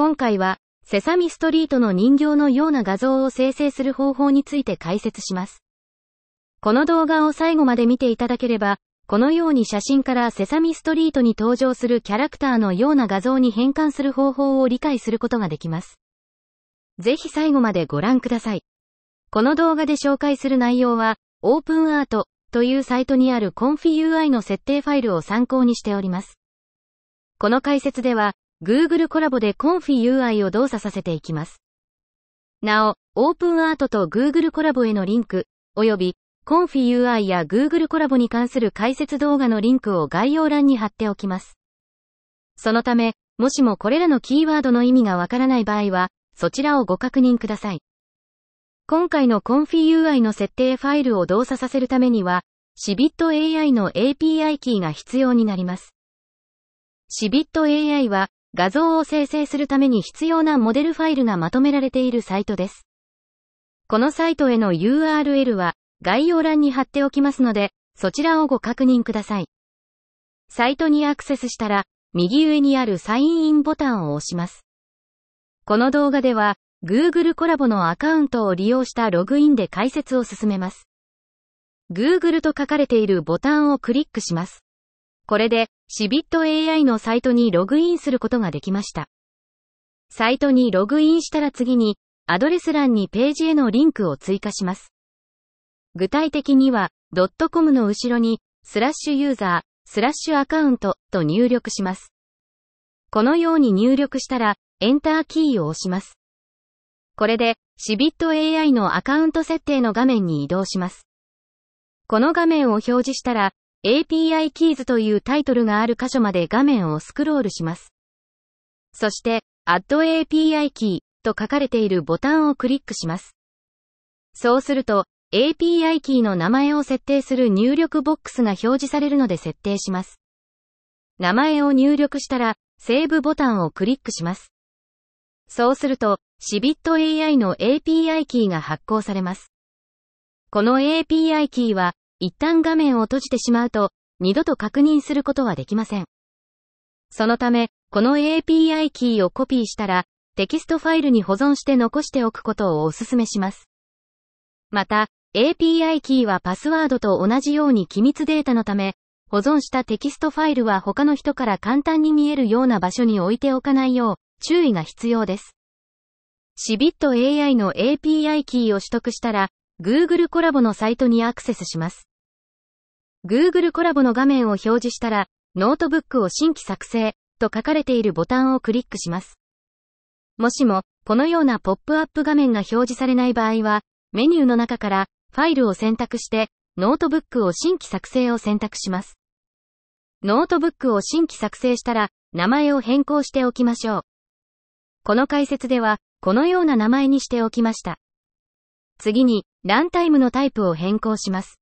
今回は、セサミストリートの人形のような画像を生成する方法について解説します。この動画を最後まで見ていただければ、このように写真からセサミストリートに登場するキャラクターのような画像に変換する方法を理解することができます。ぜひ最後までご覧ください。この動画で紹介する内容は、OpenArt というサイトにある ConfUI の設定ファイルを参考にしております。この解説では、Google コラボで ConfUI を動作させていきます。なお、OpenArt と Google コラボへのリンク、および ConfUI や Google コラボに関する解説動画のリンクを概要欄に貼っておきます。そのため、もしもこれらのキーワードの意味がわからない場合は、そちらをご確認ください。今回の ConfUI の設定ファイルを動作させるためには、シビット AI の API キーが必要になります。シビット AI は画像を生成するために必要なモデルファイルがまとめられているサイトです。このサイトへの URL は概要欄に貼っておきますので、そちらをご確認ください。サイトにアクセスしたら、右上にあるサインインボタンを押します。この動画では、Google コラボのアカウントを利用したログインで解説を進めます。Google と書かれているボタンをクリックします。これで、シビット AI のサイトにログインすることができました。サイトにログインしたら次に、アドレス欄にページへのリンクを追加します。具体的には、ドットコムの後ろに、スラッシュユーザー、スラッシュアカウントと入力します。このように入力したら、エンターキーを押します。これで、シビット AI のアカウント設定の画面に移動します。この画面を表示したら、API キーズというタイトルがある箇所まで画面をスクロールします。そして、Add API キーと書かれているボタンをクリックします。そうすると、API キーの名前を設定する入力ボックスが表示されるので設定します。名前を入力したら、セーブボタンをクリックします。そうすると、シビット AI の API キーが発行されます。この API キーは、一旦画面を閉じてしまうと、二度と確認することはできません。そのため、この API キーをコピーしたら、テキストファイルに保存して残しておくことをお勧めします。また、API キーはパスワードと同じように機密データのため、保存したテキストファイルは他の人から簡単に見えるような場所に置いておかないよう、注意が必要です。シビット AI の API キーを取得したら、Google コラボのサイトにアクセスします。Google コラボの画面を表示したら、ノートブックを新規作成と書かれているボタンをクリックします。もしも、このようなポップアップ画面が表示されない場合は、メニューの中からファイルを選択して、ノートブックを新規作成を選択します。ノートブックを新規作成したら、名前を変更しておきましょう。この解説では、このような名前にしておきました。次に、ランタイムのタイプを変更します。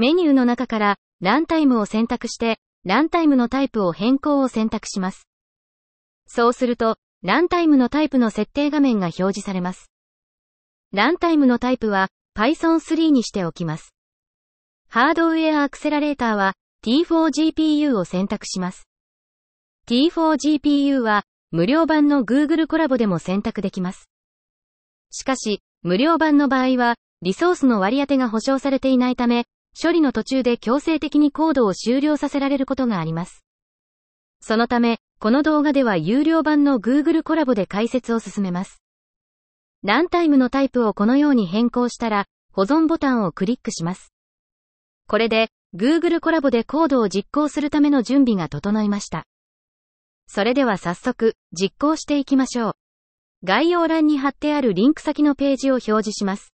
メニューの中から、ランタイムを選択して、ランタイムのタイプを変更を選択します。そうすると、ランタイムのタイプの設定画面が表示されます。ランタイムのタイプは、Python 3にしておきます。ハードウェアアクセラレーターは、T4GPU を選択します。T4GPU は、無料版の Google コラボでも選択できます。しかし、無料版の場合は、リソースの割り当てが保証されていないため、処理の途中で強制的にコードを終了させられることがあります。そのため、この動画では有料版の Google コラボで解説を進めます。ランタイムのタイプをこのように変更したら、保存ボタンをクリックします。これで、Google コラボでコードを実行するための準備が整いました。それでは早速、実行していきましょう。概要欄に貼ってあるリンク先のページを表示します。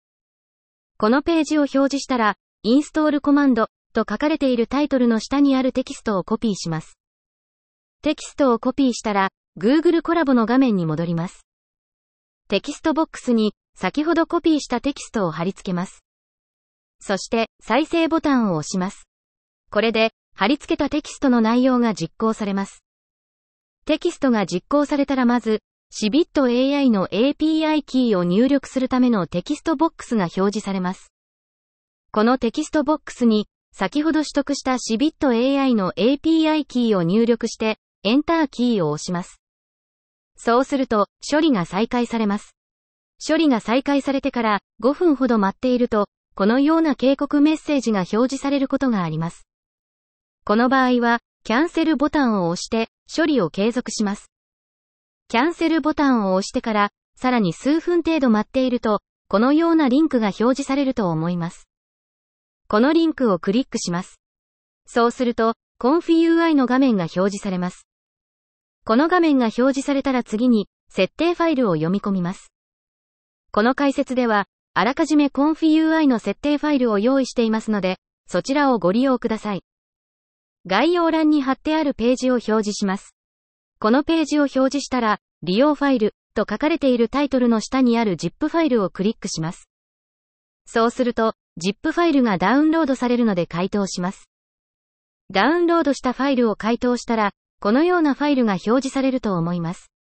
このページを表示したら、インストールコマンドと書かれているタイトルの下にあるテキストをコピーします。テキストをコピーしたら、Google コラボの画面に戻ります。テキストボックスに先ほどコピーしたテキストを貼り付けます。そして再生ボタンを押します。これで貼り付けたテキストの内容が実行されます。テキストが実行されたらまず、シビット AI の API キーを入力するためのテキストボックスが表示されます。このテキストボックスに、先ほど取得したシビット a i の API キーを入力して、エンターキーを押します。そうすると、処理が再開されます。処理が再開されてから5分ほど待っていると、このような警告メッセージが表示されることがあります。この場合は、キャンセルボタンを押して、処理を継続します。キャンセルボタンを押してから、さらに数分程度待っていると、このようなリンクが表示されると思います。このリンクをクリックします。そうすると、ConfUI の画面が表示されます。この画面が表示されたら次に、設定ファイルを読み込みます。この解説では、あらかじめ ConfUI の設定ファイルを用意していますので、そちらをご利用ください。概要欄に貼ってあるページを表示します。このページを表示したら、利用ファイルと書かれているタイトルの下にある ZIP ファイルをクリックします。そうすると、ZIP ファイルがダウンロードされるので回答します。ダウンロードしたファイルを回答したら、このようなファイルが表示されると思います。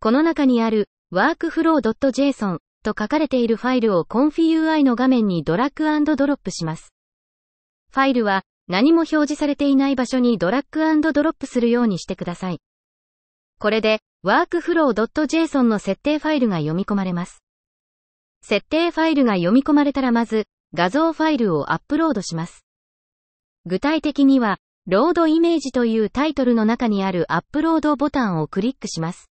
この中にある workflow.json と書かれているファイルを ConfUI の画面にドラッグドロップします。ファイルは何も表示されていない場所にドラッグドロップするようにしてください。これで workflow.json の設定ファイルが読み込まれます。設定ファイルが読み込まれたらまず画像ファイルをアップロードします。具体的には、ロードイメージというタイトルの中にあるアップロードボタンをクリックします。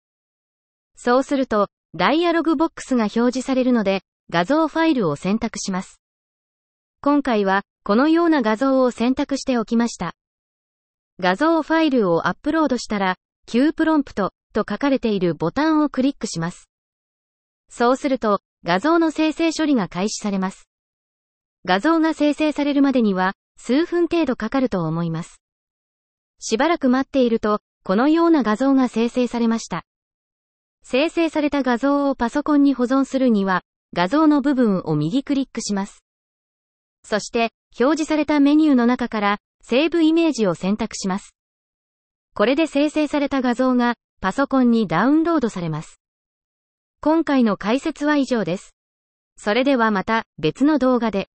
そうすると、ダイアログボックスが表示されるので、画像ファイルを選択します。今回は、このような画像を選択しておきました。画像ファイルをアップロードしたら、Q プロンプトと書かれているボタンをクリックします。そうすると、画像の生成処理が開始されます。画像が生成されるまでには数分程度かかると思います。しばらく待っていると、このような画像が生成されました。生成された画像をパソコンに保存するには、画像の部分を右クリックします。そして、表示されたメニューの中から、セーブイメージを選択します。これで生成された画像が、パソコンにダウンロードされます。今回の解説は以上です。それではまた、別の動画で。